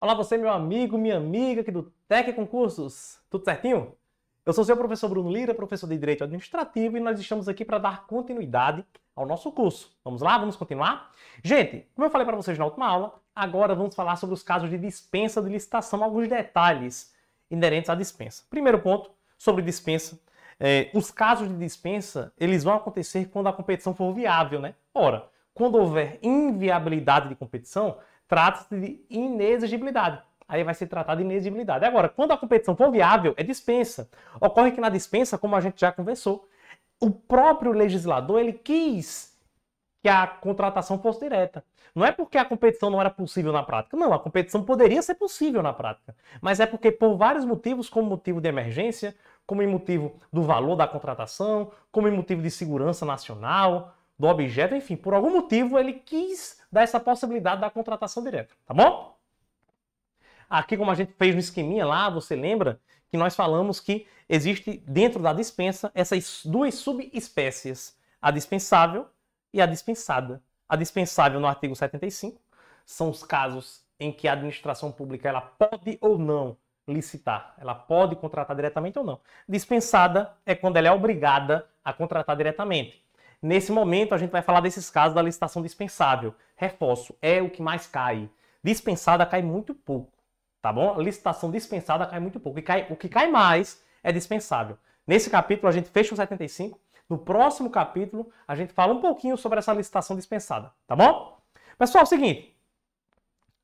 Olá você, meu amigo, minha amiga aqui do Tec Concursos. Tudo certinho? Eu sou seu professor Bruno Lira, professor de Direito Administrativo, e nós estamos aqui para dar continuidade ao nosso curso. Vamos lá? Vamos continuar? Gente, como eu falei para vocês na última aula, agora vamos falar sobre os casos de dispensa de licitação, alguns detalhes inerentes à dispensa. Primeiro ponto, sobre dispensa é, os casos de dispensa, eles vão acontecer quando a competição for viável, né? Ora, quando houver inviabilidade de competição, trata-se de inexigibilidade. Aí vai ser tratado de inexigibilidade. Agora, quando a competição for viável, é dispensa. Ocorre que na dispensa, como a gente já conversou, o próprio legislador ele quis que a contratação fosse direta. Não é porque a competição não era possível na prática. Não, a competição poderia ser possível na prática. Mas é porque, por vários motivos, como motivo de emergência, como em motivo do valor da contratação, como em motivo de segurança nacional, do objeto, enfim, por algum motivo ele quis dar essa possibilidade da contratação direta, tá bom? Aqui, como a gente fez no esqueminha lá, você lembra que nós falamos que existe dentro da dispensa essas duas subespécies, a dispensável e a dispensada. A dispensável no artigo 75 são os casos em que a administração pública ela pode ou não licitar. Ela pode contratar diretamente ou não. Dispensada é quando ela é obrigada a contratar diretamente. Nesse momento, a gente vai falar desses casos da licitação dispensável. Reforço, é o que mais cai. Dispensada cai muito pouco, tá bom? A licitação dispensada cai muito pouco. E cai, o que cai mais é dispensável. Nesse capítulo, a gente fecha o 75. No próximo capítulo, a gente fala um pouquinho sobre essa licitação dispensada, tá bom? Pessoal, é o seguinte.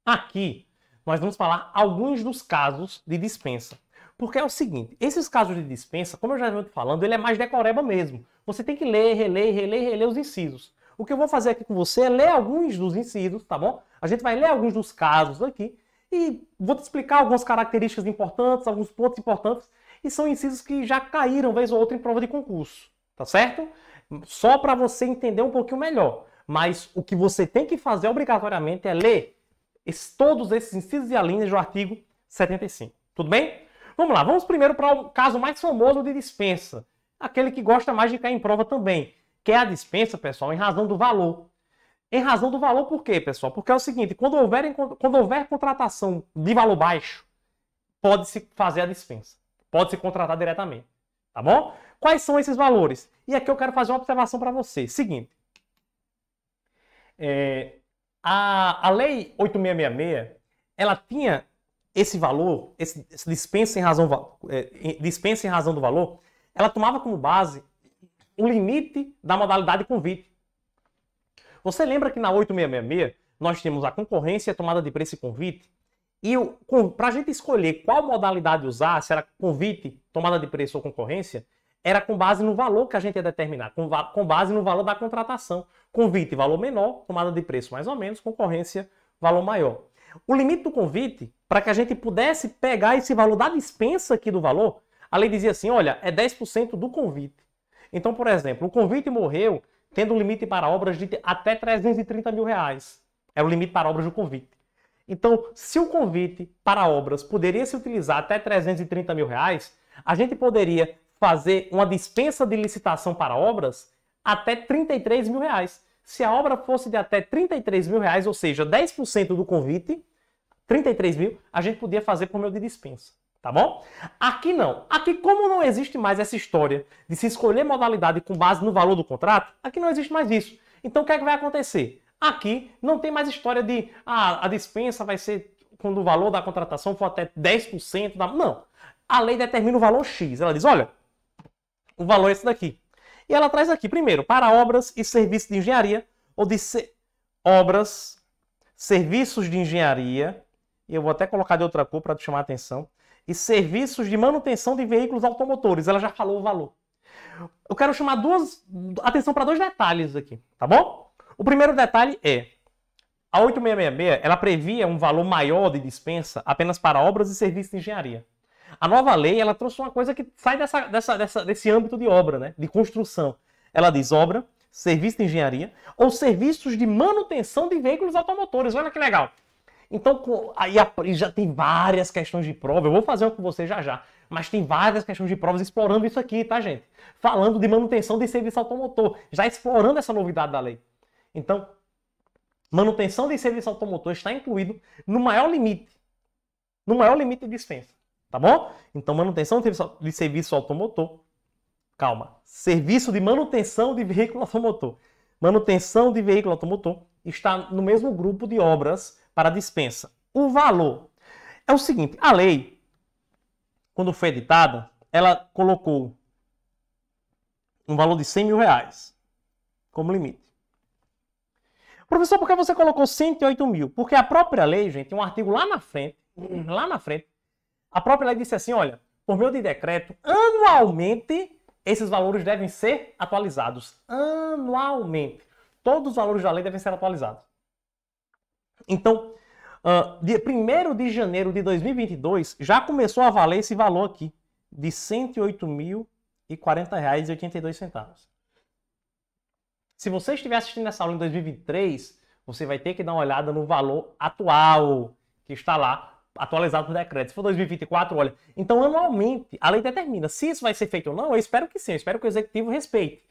Aqui nós vamos falar alguns dos casos de dispensa. Porque é o seguinte, esses casos de dispensa, como eu já venho falando, ele é mais decoreba mesmo. Você tem que ler, reler, reler, reler os incisos. O que eu vou fazer aqui com você é ler alguns dos incisos, tá bom? A gente vai ler alguns dos casos aqui e vou te explicar algumas características importantes, alguns pontos importantes, e são incisos que já caíram vez ou outra em prova de concurso, tá certo? Só para você entender um pouquinho melhor. Mas o que você tem que fazer obrigatoriamente é ler esse, todos esses incisos e alíneas do artigo 75. Tudo bem? Vamos lá, vamos primeiro para o caso mais famoso de dispensa. Aquele que gosta mais de cair em prova também, que é a dispensa, pessoal, em razão do valor. Em razão do valor, por quê, pessoal? Porque é o seguinte: quando houver, quando houver contratação de valor baixo, pode-se fazer a dispensa. Pode-se contratar diretamente. Tá bom? Quais são esses valores? E aqui eu quero fazer uma observação para você. Seguinte. É, a, a lei 8666, ela tinha esse valor, esse, esse dispensa, em razão, é, dispensa em razão do valor, ela tomava como base o limite da modalidade convite. Você lembra que na 8666 nós tínhamos a concorrência, a tomada de preço e convite? E para a gente escolher qual modalidade usar, se era convite, tomada de preço ou concorrência, era com base no valor que a gente ia determinar, com, com base no valor da contratação. Convite, valor menor, tomada de preço mais ou menos, concorrência, valor maior. O limite do convite, para que a gente pudesse pegar esse valor da dispensa aqui do valor, a lei dizia assim: olha, é 10% do convite. Então, por exemplo, o convite morreu tendo um limite para obras de até 330 mil reais. é o limite para obras do convite. Então, se o convite para obras poderia se utilizar até 330 mil reais, a gente poderia fazer uma dispensa de licitação para obras até 33 mil reais. Se a obra fosse de até 33 mil reais, ou seja, 10% do convite, 33 mil, a gente podia fazer por meio de dispensa, tá bom? Aqui não. Aqui, como não existe mais essa história de se escolher modalidade com base no valor do contrato, aqui não existe mais isso. Então, o que é que vai acontecer? Aqui não tem mais história de ah, a dispensa vai ser quando o valor da contratação for até 10%. Da... Não. A lei determina o valor X. Ela diz: olha, o valor é esse daqui. E ela traz aqui, primeiro, para obras e serviços de engenharia, ou de se... obras, serviços de engenharia, e eu vou até colocar de outra cor para te chamar a atenção, e serviços de manutenção de veículos automotores. Ela já falou o valor. Eu quero chamar duas atenção para dois detalhes aqui, tá bom? O primeiro detalhe é a 8666, ela previa um valor maior de dispensa apenas para obras e serviços de engenharia. A nova lei, ela trouxe uma coisa que sai dessa, dessa, dessa, desse âmbito de obra, né? De construção. Ela diz obra, serviço de engenharia ou serviços de manutenção de veículos automotores. Olha que legal. Então, aí já tem várias questões de prova. Eu vou fazer uma com você já já. Mas tem várias questões de provas explorando isso aqui, tá, gente? Falando de manutenção de serviço automotor, já explorando essa novidade da lei. Então, manutenção de serviço automotor está incluído no maior limite, no maior limite de dispensa. Tá bom? Então, manutenção de serviço automotor. Calma. Serviço de manutenção de veículo automotor. Manutenção de veículo automotor está no mesmo grupo de obras para dispensa. O valor é o seguinte: a lei, quando foi editada, ela colocou um valor de 100 mil reais como limite. Professor, por que você colocou 108 mil? Porque a própria lei, gente, tem um artigo lá na frente, lá na frente, a própria lei disse assim: olha, por meio de decreto, anualmente esses valores devem ser atualizados. Anualmente. Todos os valores da lei devem ser atualizados. Então, uh, dia 1 de janeiro de 2022, já começou a valer esse valor aqui, de R$ 108.040,82. Se você estiver assistindo essa aula em 2023, você vai ter que dar uma olhada no valor atual que está lá atualizado por decreto. Se for 2024, olha. Então, anualmente, a lei determina se isso vai ser feito ou não. Eu espero que sim, eu espero que o executivo respeite.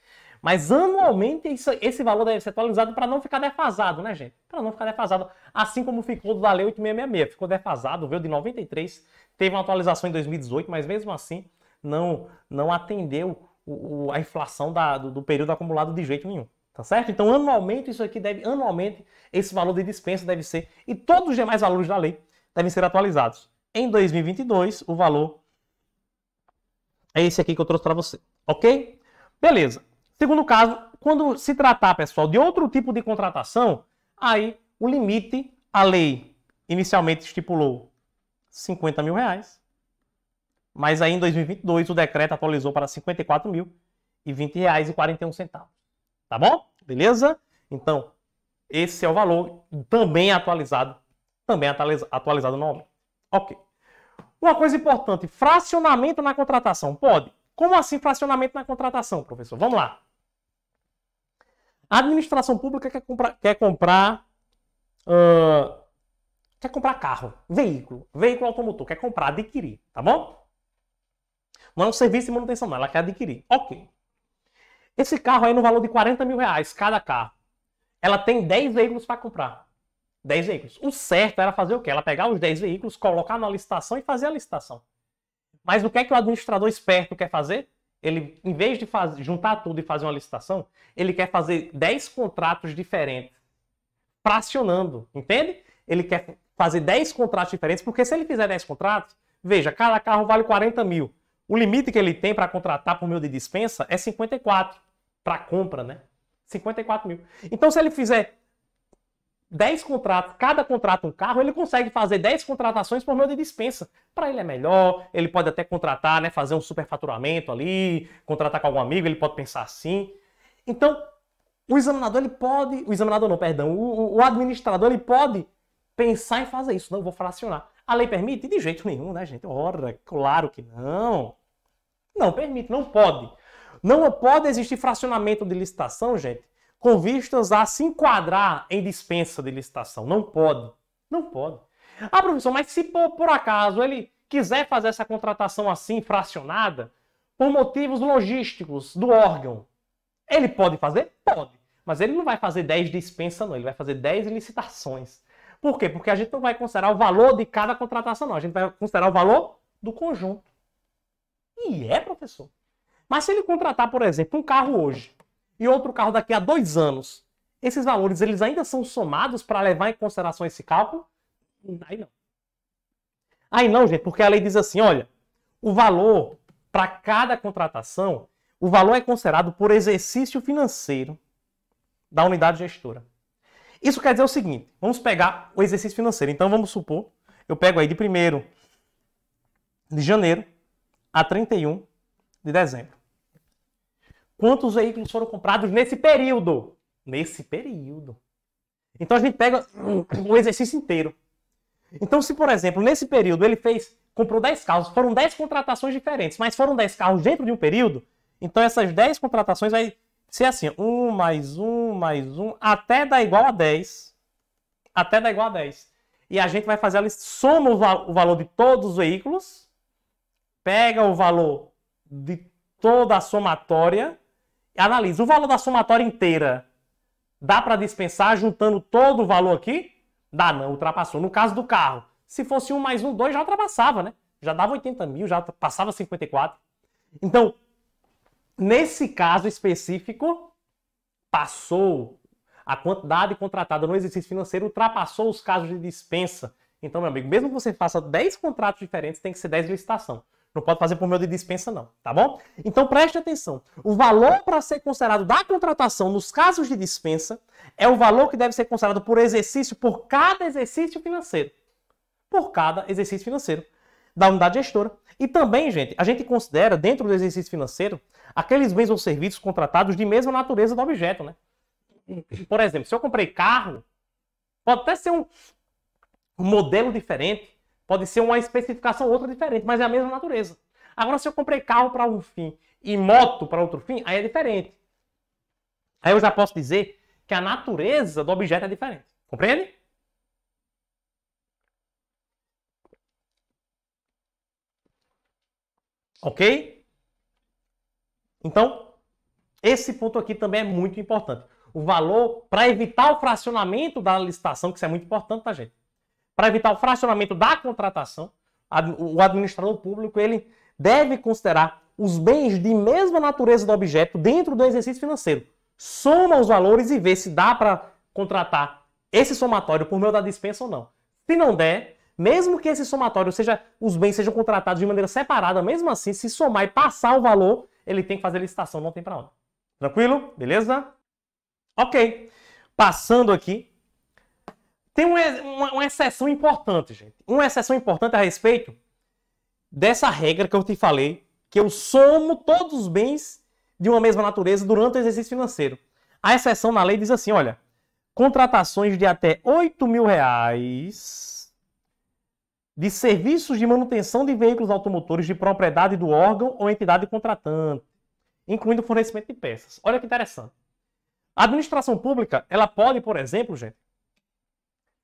Mas anualmente isso, esse valor deve ser atualizado para não ficar defasado, né, gente? Para não ficar defasado. Assim como ficou da Lei 8666. Ficou defasado, veio de 93, teve uma atualização em 2018, mas mesmo assim não, não atendeu o, o, a inflação da, do, do período acumulado de jeito nenhum. Tá certo? Então, anualmente, isso aqui deve, anualmente, esse valor de dispensa deve ser, e todos os demais valores da lei devem ser atualizados. Em 2022, o valor é esse aqui que eu trouxe para você, ok? Beleza. Segundo caso, quando se tratar, pessoal, de outro tipo de contratação, aí o limite, a lei inicialmente estipulou 50 mil reais, mas aí em 2022 o decreto atualizou para 54 mil e 20 reais e centavos. Tá bom? Beleza? Então, esse é o valor também atualizado também atualizado nome Ok. Uma coisa importante, fracionamento na contratação. Pode? Como assim fracionamento na contratação, professor? Vamos lá. A administração pública quer comprar, quer comprar, uh, quer comprar carro, veículo, veículo automotor, quer comprar, adquirir, tá bom? Não é um serviço de manutenção, não, ela quer adquirir. Ok. Esse carro aí no valor de 40 mil reais, cada carro. Ela tem 10 veículos para comprar. 10 veículos. O certo era fazer o quê? Ela pegar os 10 veículos, colocar na licitação e fazer a licitação. Mas o que é que o administrador esperto quer fazer? Ele, em vez de juntar tudo e fazer uma licitação, ele quer fazer 10 contratos diferentes, fracionando, entende? Ele quer fazer 10 contratos diferentes, porque se ele fizer 10 contratos, veja, cada carro vale 40 mil. O limite que ele tem para contratar por meio de dispensa é 54 para compra, né? 54 mil. Então, se ele fizer 10 contratos, cada contrato um carro, ele consegue fazer 10 contratações por meio de dispensa. Para ele é melhor, ele pode até contratar, né, fazer um superfaturamento ali, contratar com algum amigo, ele pode pensar assim. Então, o examinador ele pode, o examinador não, perdão, o, o administrador ele pode pensar em fazer isso, não vou fracionar. A lei permite? De jeito nenhum, né, gente? Ora, claro que não. Não permite, não pode. Não pode existir fracionamento de licitação, gente, com vistas a se enquadrar em dispensa de licitação. Não pode. Não pode. Ah, professor, mas se por, por acaso ele quiser fazer essa contratação assim, fracionada, por motivos logísticos do órgão, ele pode fazer? Pode. Mas ele não vai fazer 10 dispensas, não. Ele vai fazer 10 licitações. Por quê? Porque a gente não vai considerar o valor de cada contratação, não. A gente vai considerar o valor do conjunto. E é, professor. Mas se ele contratar, por exemplo, um carro hoje, e outro carro daqui a dois anos, esses valores eles ainda são somados para levar em consideração esse cálculo? Aí não. Aí não, gente, porque a lei diz assim, olha, o valor para cada contratação, o valor é considerado por exercício financeiro da unidade gestora. Isso quer dizer o seguinte, vamos pegar o exercício financeiro. Então vamos supor, eu pego aí de 1 de janeiro a 31 de dezembro quantos veículos foram comprados nesse período. Nesse período. Então a gente pega o exercício inteiro. Então, se, por exemplo, nesse período ele fez, comprou 10 carros, foram 10 contratações diferentes, mas foram 10 carros dentro de um período, então essas 10 contratações vai ser assim: 1 mais 1 mais 1, até dar igual a 10. Até dar igual a 10. E a gente vai fazer a lista, soma o, val o valor de todos os veículos, pega o valor de toda a somatória analisa o valor da somatória inteira. Dá para dispensar juntando todo o valor aqui? Dá não, ultrapassou. No caso do carro, se fosse 1 mais 1, 2 já ultrapassava, né? Já dava 80 mil, já passava 54. Então, nesse caso específico, passou a quantidade contratada no exercício financeiro, ultrapassou os casos de dispensa. Então, meu amigo, mesmo que você faça 10 contratos diferentes, tem que ser 10 licitação. Não pode fazer por meio de dispensa, não, tá bom? Então preste atenção. O valor para ser considerado da contratação nos casos de dispensa é o valor que deve ser considerado por exercício, por cada exercício financeiro. Por cada exercício financeiro da unidade gestora. E também, gente, a gente considera dentro do exercício financeiro aqueles bens ou serviços contratados de mesma natureza do objeto, né? Por exemplo, se eu comprei carro, pode até ser um modelo diferente, Pode ser uma especificação outra diferente, mas é a mesma natureza. Agora, se eu comprei carro para um fim e moto para outro fim, aí é diferente. Aí eu já posso dizer que a natureza do objeto é diferente. Compreende? Ok? Então, esse ponto aqui também é muito importante. O valor para evitar o fracionamento da licitação, que isso é muito importante, tá, gente? para evitar o fracionamento da contratação, o administrador público ele deve considerar os bens de mesma natureza do objeto dentro do exercício financeiro. Soma os valores e vê se dá para contratar esse somatório por meio da dispensa ou não. Se não der, mesmo que esse somatório seja os bens sejam contratados de maneira separada, mesmo assim, se somar e passar o valor, ele tem que fazer licitação, não tem para onde. Tranquilo? Beleza? OK. Passando aqui tem uma, uma, uma exceção importante, gente. Uma exceção importante a respeito dessa regra que eu te falei, que eu somo todos os bens de uma mesma natureza durante o exercício financeiro. A exceção na lei diz assim, olha, contratações de até 8 mil reais de serviços de manutenção de veículos automotores de propriedade do órgão ou entidade contratante, incluindo fornecimento de peças. Olha que interessante. A administração pública, ela pode, por exemplo, gente,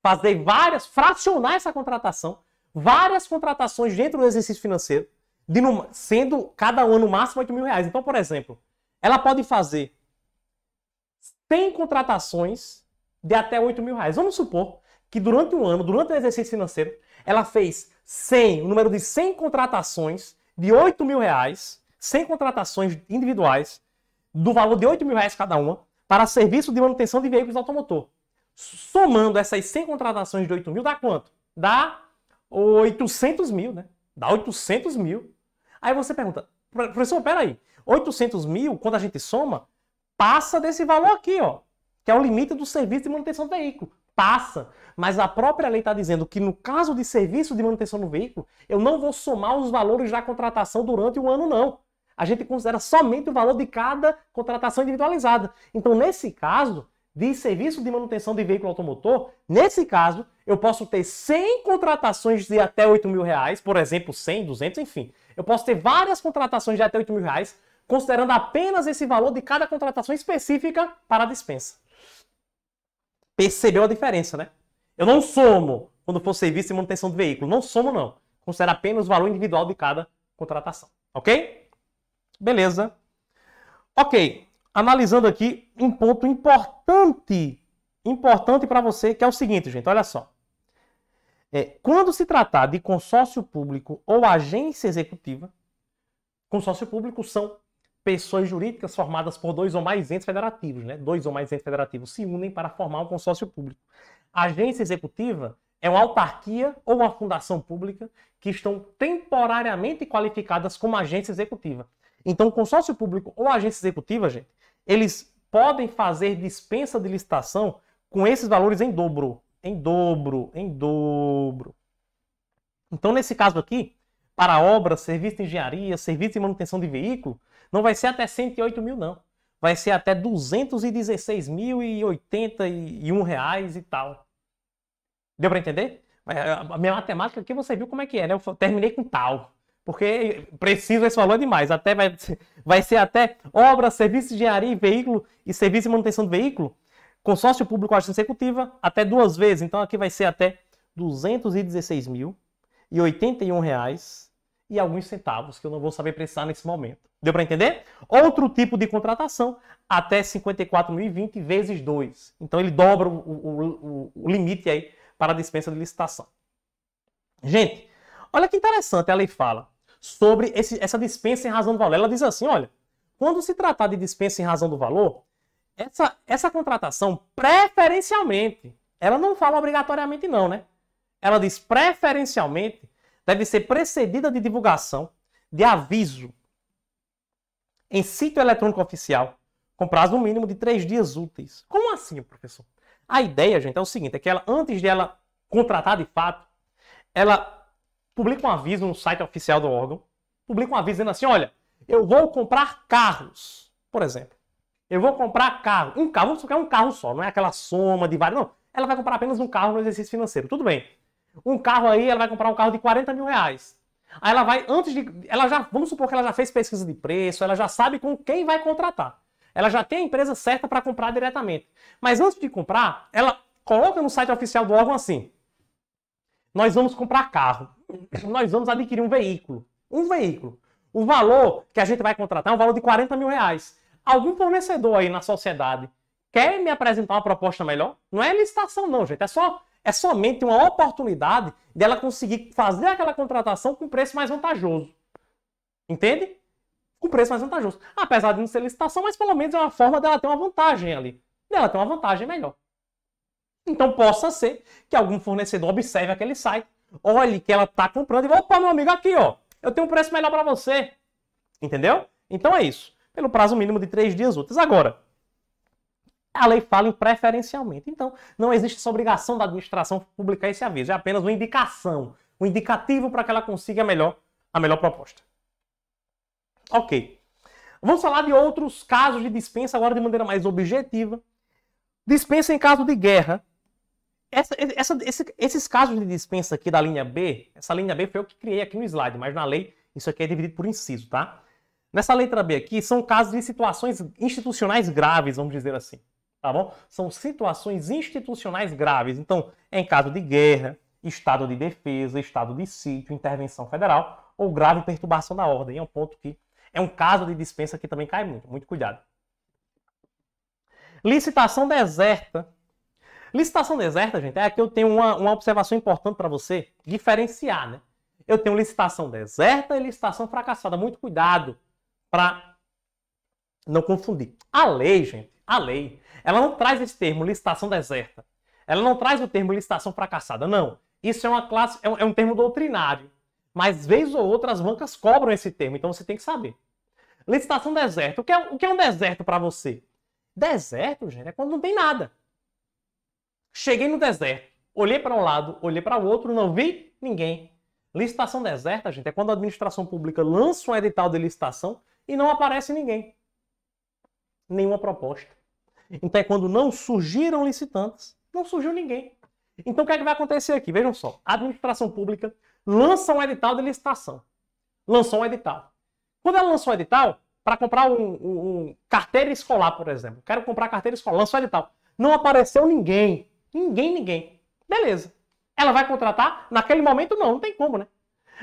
fazer várias, fracionar essa contratação, várias contratações dentro do exercício financeiro, no, sendo cada ano no máximo 8 mil reais. Então, por exemplo, ela pode fazer 100 contratações de até 8 mil reais. Vamos supor que durante um ano, durante o exercício financeiro, ela fez 100, o um número de 100 contratações de 8 mil reais, 100 contratações individuais, do valor de 8 mil reais cada uma, para serviço de manutenção de veículos automotor. Somando essas 100 contratações de 8 mil, dá quanto? Dá 800 mil, né? Dá 800 mil. Aí você pergunta, professor, peraí, 800 mil, quando a gente soma, passa desse valor aqui, ó, que é o limite do serviço de manutenção do veículo. Passa. Mas a própria lei está dizendo que no caso de serviço de manutenção do veículo, eu não vou somar os valores da contratação durante o ano, não. A gente considera somente o valor de cada contratação individualizada. Então, nesse caso, de serviço de manutenção de veículo automotor, nesse caso, eu posso ter 100 contratações de até 8 mil reais, por exemplo, 100, 200, enfim. Eu posso ter várias contratações de até 8 mil reais, considerando apenas esse valor de cada contratação específica para a dispensa. Percebeu a diferença, né? Eu não somo quando for serviço de manutenção de veículo, não somo não. Considera apenas o valor individual de cada contratação, ok? Beleza. Ok, analisando aqui um ponto importante, importante para você, que é o seguinte, gente, olha só. É, quando se tratar de consórcio público ou agência executiva, consórcio público são pessoas jurídicas formadas por dois ou mais entes federativos, né? Dois ou mais entes federativos se unem para formar um consórcio público. agência executiva é uma autarquia ou uma fundação pública que estão temporariamente qualificadas como agência executiva. Então, o consórcio público ou agência executiva, gente, eles podem fazer dispensa de licitação com esses valores em dobro. Em dobro, em dobro. Então, nesse caso aqui, para obras, serviço de engenharia, serviço de manutenção de veículo, não vai ser até 108 mil, não. Vai ser até 216.081 reais e tal. Deu para entender? A minha matemática aqui você viu como é que é, né? Eu terminei com tal. Porque preciso esse valor demais. Até vai, vai ser até obra, serviço de engenharia e veículo e serviço de manutenção do veículo. Consórcio público à executiva, até duas vezes. Então aqui vai ser até R$ 216.081 e alguns centavos, que eu não vou saber precisar nesse momento. Deu para entender? Outro tipo de contratação, até 54.020 vezes 2. Então ele dobra o, o, o, limite aí para a dispensa de licitação. Gente, olha que interessante, a lei fala sobre esse, essa dispensa em razão do valor. Ela diz assim: olha, quando se tratar de dispensa em razão do valor, essa, essa contratação, preferencialmente, ela não fala obrigatoriamente, não, né? Ela diz preferencialmente deve ser precedida de divulgação de aviso em sítio eletrônico oficial, com prazo no mínimo de três dias úteis. Como assim, professor? A ideia, gente, é o seguinte: é que ela, antes de ela contratar de fato, ela publica um aviso no site oficial do órgão, publica um aviso dizendo assim, olha, eu vou comprar carros, por exemplo. Eu vou comprar carro, um carro, vamos é um carro só, não é aquela soma de vários, não. Ela vai comprar apenas um carro no exercício financeiro, tudo bem. Um carro aí, ela vai comprar um carro de 40 mil reais. Aí ela vai, antes de, ela já, vamos supor que ela já fez pesquisa de preço, ela já sabe com quem vai contratar. Ela já tem a empresa certa para comprar diretamente. Mas antes de comprar, ela coloca no site oficial do órgão assim, nós vamos comprar carro. Nós vamos adquirir um veículo. Um veículo. O valor que a gente vai contratar é um valor de 40 mil reais. Algum fornecedor aí na sociedade quer me apresentar uma proposta melhor? Não é licitação, não, gente. É só é somente uma oportunidade dela conseguir fazer aquela contratação com preço mais vantajoso. Entende? Com preço mais vantajoso. Apesar de não ser licitação, mas pelo menos é uma forma dela ter uma vantagem ali. Dela ter uma vantagem melhor. Então possa ser que algum fornecedor observe aquele site, olhe que ela está comprando e opa, meu amigo, aqui ó, eu tenho um preço melhor para você. Entendeu? Então é isso. Pelo prazo mínimo de três dias úteis. Agora, a lei fala em preferencialmente. Então, não existe essa obrigação da administração publicar esse aviso. É apenas uma indicação, um indicativo para que ela consiga a melhor, a melhor proposta. Ok. Vamos falar de outros casos de dispensa agora de maneira mais objetiva. Dispensa em caso de guerra, essa, essa, esse, esses casos de dispensa aqui da linha B, essa linha B foi eu que criei aqui no slide, mas na lei isso aqui é dividido por inciso, tá? Nessa letra B aqui são casos de situações institucionais graves, vamos dizer assim, tá bom? São situações institucionais graves. Então, é em caso de guerra, estado de defesa, estado de sítio, intervenção federal ou grave perturbação da ordem. É um ponto que é um caso de dispensa que também cai muito. Muito cuidado. Licitação deserta Licitação deserta, gente, é que eu tenho uma, uma observação importante para você diferenciar, né? Eu tenho licitação deserta e licitação fracassada. Muito cuidado para não confundir. A lei, gente, a lei, ela não traz esse termo licitação deserta. Ela não traz o termo licitação fracassada, não. Isso é uma classe, é um, é um termo doutrinário. Mas vez ou outra as bancas cobram esse termo, então você tem que saber. Licitação deserta. O que é, o que é um deserto para você? Deserto, gente, é quando não tem nada. Cheguei no deserto, olhei para um lado, olhei para o outro, não vi ninguém. Licitação deserta, gente, é quando a administração pública lança um edital de licitação e não aparece ninguém. Nenhuma proposta. Então é quando não surgiram licitantes, não surgiu ninguém. Então o que, é que vai acontecer aqui? Vejam só, a administração pública lança um edital de licitação. Lançou um edital. Quando ela lançou um edital, para comprar um, um, um, carteira escolar, por exemplo, quero comprar carteira escolar, lançou um edital. Não apareceu ninguém. Ninguém, ninguém. Beleza. Ela vai contratar? Naquele momento não, não tem como, né?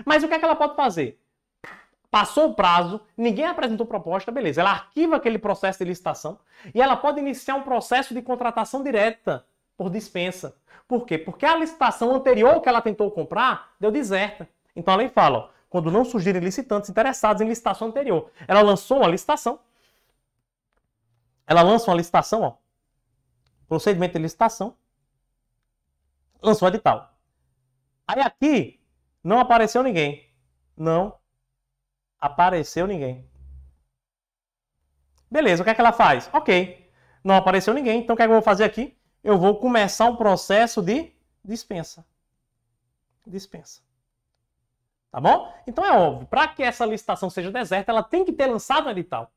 Mas o que é que ela pode fazer? Passou o prazo, ninguém apresentou proposta, beleza. Ela arquiva aquele processo de licitação e ela pode iniciar um processo de contratação direta por dispensa. Por quê? Porque a licitação anterior que ela tentou comprar deu deserta. Então a lei fala, ó, quando não surgirem licitantes interessados em licitação anterior, ela lançou uma licitação. Ela lança uma licitação, ó, procedimento de licitação lançou o edital. Aí aqui não apareceu ninguém. Não apareceu ninguém. Beleza, o que é que ela faz? Ok, não apareceu ninguém, então o que é que eu vou fazer aqui? Eu vou começar um processo de dispensa. Dispensa. Tá bom? Então é óbvio, para que essa licitação seja deserta, ela tem que ter lançado um edital.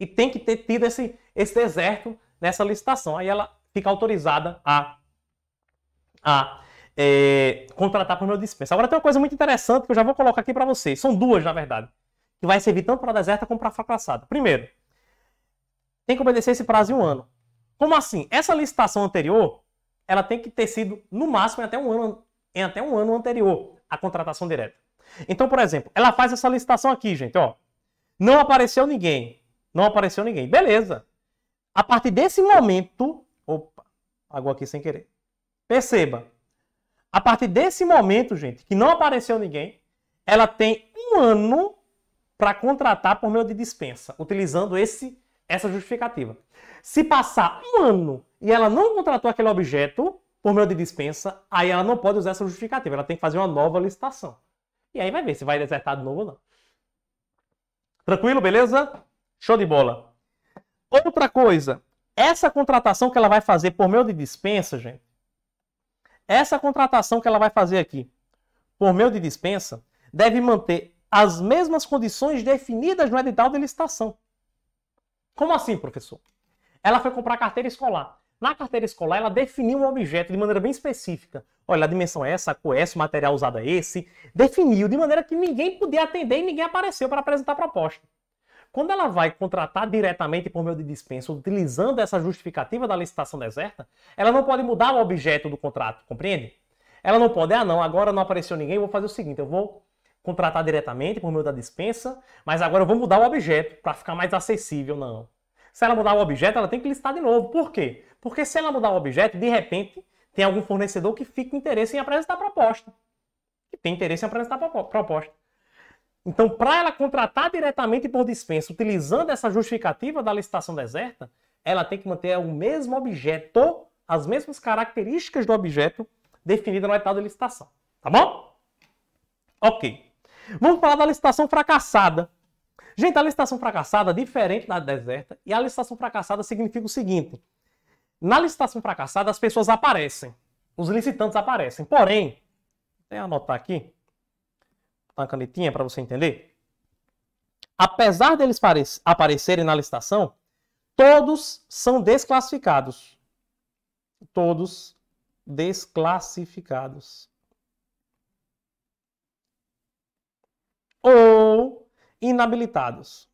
E tem que ter tido esse, esse deserto nessa licitação. Aí ela fica autorizada a a é, contratar para o meu dispensa. Agora tem uma coisa muito interessante que eu já vou colocar aqui para vocês. São duas, na verdade, que vai servir tanto para a deserta como para a fracassada. Primeiro, tem que obedecer esse prazo de um ano. Como assim? Essa licitação anterior, ela tem que ter sido, no máximo, em até um ano, em até um ano anterior à contratação direta. Então, por exemplo, ela faz essa licitação aqui, gente, ó. Não apareceu ninguém. Não apareceu ninguém. Beleza. A partir desse momento. Opa, agora aqui sem querer. Perceba, a partir desse momento, gente, que não apareceu ninguém, ela tem um ano para contratar por meio de dispensa, utilizando esse, essa justificativa. Se passar um ano e ela não contratou aquele objeto por meio de dispensa, aí ela não pode usar essa justificativa, ela tem que fazer uma nova licitação. E aí vai ver se vai desertar de novo ou não. Tranquilo, beleza? Show de bola. Outra coisa, essa contratação que ela vai fazer por meio de dispensa, gente, essa contratação que ela vai fazer aqui, por meio de dispensa, deve manter as mesmas condições definidas no edital de licitação. Como assim, professor? Ela foi comprar carteira escolar. Na carteira escolar, ela definiu um objeto de maneira bem específica. Olha, a dimensão é essa, a cor é essa, o material usado é esse. Definiu de maneira que ninguém podia atender e ninguém apareceu para apresentar a proposta. Quando ela vai contratar diretamente por meio de dispensa, utilizando essa justificativa da licitação deserta, ela não pode mudar o objeto do contrato, compreende? Ela não pode, ah não, agora não apareceu ninguém, vou fazer o seguinte, eu vou contratar diretamente por meio da dispensa, mas agora eu vou mudar o objeto para ficar mais acessível, não. Se ela mudar o objeto, ela tem que listar de novo. Por quê? Porque se ela mudar o objeto, de repente, tem algum fornecedor que fica com interesse em apresentar a proposta. Que tem interesse em apresentar a proposta. Então, para ela contratar diretamente por dispensa, utilizando essa justificativa da licitação deserta, ela tem que manter o mesmo objeto, as mesmas características do objeto definida no etapa de licitação. Tá bom? Ok. Vamos falar da licitação fracassada. Gente, a licitação fracassada, diferente da deserta, e a licitação fracassada significa o seguinte: na licitação fracassada, as pessoas aparecem, os licitantes aparecem. Porém, até anotar aqui, uma canetinha para você entender. Apesar deles aparecerem na licitação, todos são desclassificados. Todos desclassificados. Ou inabilitados.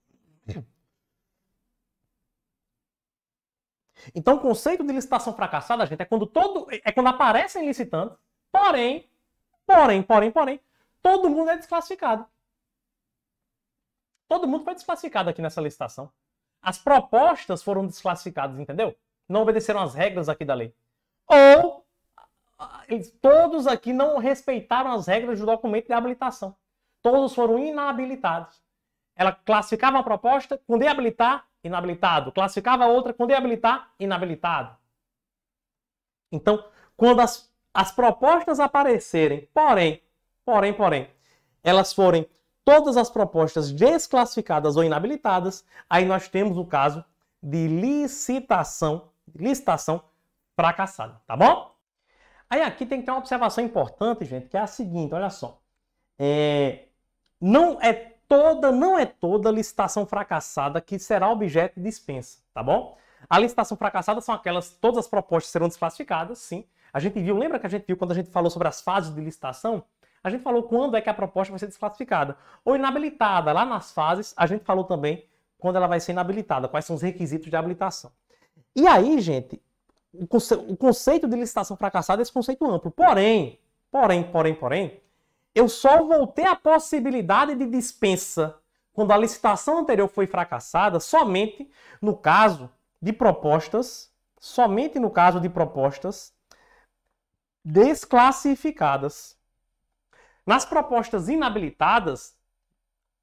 Então, o conceito de licitação fracassada, gente, é quando todo é quando aparecem licitando porém, porém, porém, porém, todo mundo é desclassificado. Todo mundo foi desclassificado aqui nessa licitação. As propostas foram desclassificadas, entendeu? Não obedeceram as regras aqui da lei. Ou todos aqui não respeitaram as regras do documento de habilitação. Todos foram inabilitados. Ela classificava a proposta com habilitar inabilitado. Classificava outra com habilitar inabilitado. Então, quando as, as propostas aparecerem, porém, Porém, porém, elas forem todas as propostas desclassificadas ou inabilitadas, aí nós temos o caso de licitação, licitação fracassada, tá bom? Aí aqui tem que ter uma observação importante, gente, que é a seguinte, olha só. É, não é toda, não é toda licitação fracassada que será objeto de dispensa, tá bom? A licitação fracassada são aquelas, todas as propostas serão desclassificadas, sim. A gente viu, lembra que a gente viu quando a gente falou sobre as fases de licitação? A gente falou quando é que a proposta vai ser desclassificada. Ou inabilitada, lá nas fases, a gente falou também quando ela vai ser inabilitada, quais são os requisitos de habilitação. E aí, gente, o, conce o conceito de licitação fracassada é esse conceito amplo. Porém, porém, porém, porém, eu só vou ter a possibilidade de dispensa quando a licitação anterior foi fracassada, somente no caso de propostas, somente no caso de propostas desclassificadas. Nas propostas inabilitadas,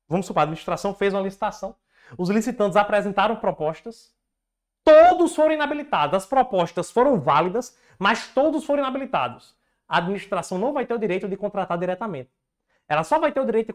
vamos supor, a administração fez uma licitação, os licitantes apresentaram propostas, todos foram inabilitados. As propostas foram válidas, mas todos foram inabilitados. A administração não vai ter o direito de contratar diretamente. Ela só vai ter o direito de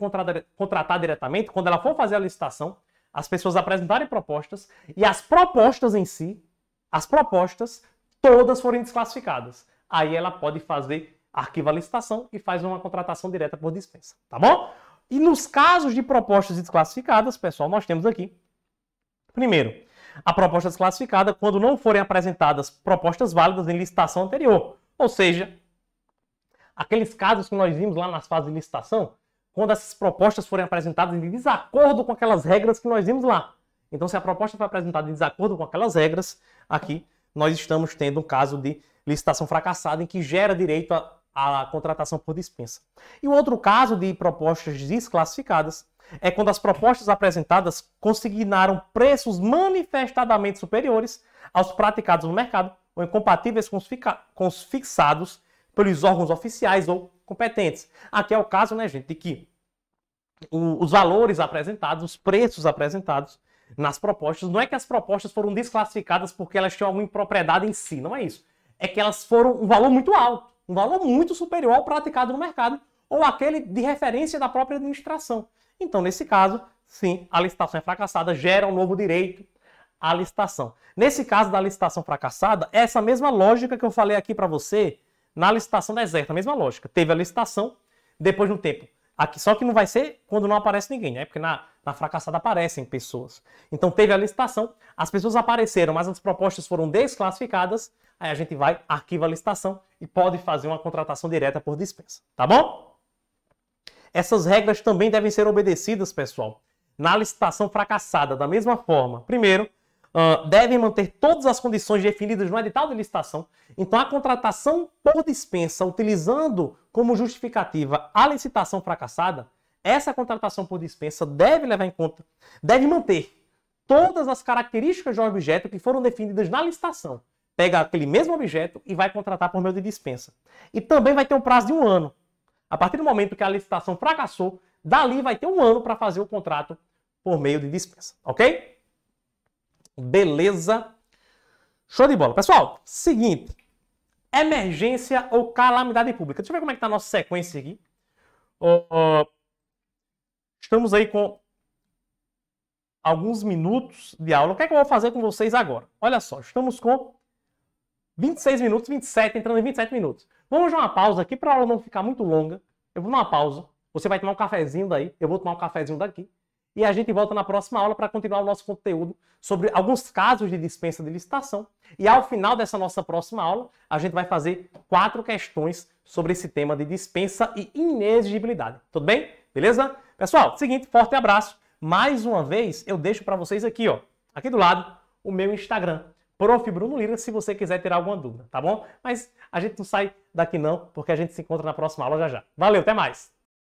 contratar, diretamente quando ela for fazer a licitação, as pessoas apresentarem propostas e as propostas em si, as propostas, todas forem desclassificadas. Aí ela pode fazer arquiva a licitação e faz uma contratação direta por dispensa, tá bom? E nos casos de propostas desclassificadas, pessoal, nós temos aqui, primeiro, a proposta desclassificada quando não forem apresentadas propostas válidas em licitação anterior, ou seja, aqueles casos que nós vimos lá nas fases de licitação, quando essas propostas forem apresentadas em desacordo com aquelas regras que nós vimos lá. Então, se a proposta foi apresentada em desacordo com aquelas regras, aqui nós estamos tendo um caso de licitação fracassada em que gera direito a a contratação por dispensa. E o outro caso de propostas desclassificadas é quando as propostas apresentadas consignaram preços manifestadamente superiores aos praticados no mercado ou incompatíveis com os, com os fixados pelos órgãos oficiais ou competentes. Aqui é o caso, né, gente, de que o, os valores apresentados, os preços apresentados nas propostas, não é que as propostas foram desclassificadas porque elas tinham alguma impropriedade em si, não é isso. É que elas foram um valor muito alto um valor muito superior ao praticado no mercado ou aquele de referência da própria administração. Então, nesse caso, sim, a licitação é fracassada, gera um novo direito à licitação. Nesse caso da licitação fracassada, é essa mesma lógica que eu falei aqui para você na licitação deserta, a mesma lógica. Teve a licitação, depois de um tempo. Aqui, só que não vai ser quando não aparece ninguém, né? Porque na, na fracassada aparecem pessoas. Então teve a licitação, as pessoas apareceram, mas as propostas foram desclassificadas aí a gente vai, arquiva a licitação e pode fazer uma contratação direta por dispensa, tá bom? Essas regras também devem ser obedecidas, pessoal. Na licitação fracassada, da mesma forma, primeiro, uh, devem manter todas as condições definidas no edital de licitação. Então, a contratação por dispensa, utilizando como justificativa a licitação fracassada, essa contratação por dispensa deve levar em conta, deve manter todas as características de um objeto que foram definidas na licitação pega aquele mesmo objeto e vai contratar por meio de dispensa. E também vai ter um prazo de um ano. A partir do momento que a licitação fracassou, dali vai ter um ano para fazer o contrato por meio de dispensa, ok? Beleza? Show de bola. Pessoal, seguinte. Emergência ou calamidade pública. Deixa eu ver como é que está a nossa sequência aqui. Uh, uh, estamos aí com alguns minutos de aula. O que é que eu vou fazer com vocês agora? Olha só, estamos com 26 minutos, 27, entrando em 27 minutos. Vamos dar uma pausa aqui para a aula não ficar muito longa. Eu vou dar uma pausa. Você vai tomar um cafezinho daí, eu vou tomar um cafezinho daqui. E a gente volta na próxima aula para continuar o nosso conteúdo sobre alguns casos de dispensa de licitação. E ao final dessa nossa próxima aula, a gente vai fazer quatro questões sobre esse tema de dispensa e inexigibilidade. Tudo bem? Beleza? Pessoal, seguinte, forte abraço. Mais uma vez, eu deixo para vocês aqui, ó, aqui do lado, o meu Instagram, Prof. Bruno Lira, se você quiser tirar alguma dúvida, tá bom? Mas a gente não sai daqui não, porque a gente se encontra na próxima aula já já. Valeu, até mais!